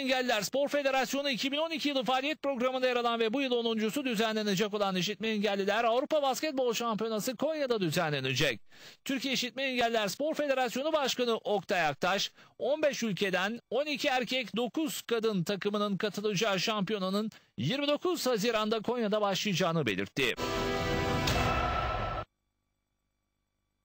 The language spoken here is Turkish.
engeller spor federasyonu 2012 yılı faaliyet programında yer alan ve bu yıl 10.sü düzenlenecek olan işitme engelliler Avrupa Basketbol Şampiyonası Konya'da düzenlenecek. Türkiye İşitme Engeller Spor Federasyonu Başkanı Oktay Aktaş 15 ülkeden 12 erkek 9 kadın takımının katılacağı şampiyonanın 29 Haziran'da Konya'da başlayacağını belirtti.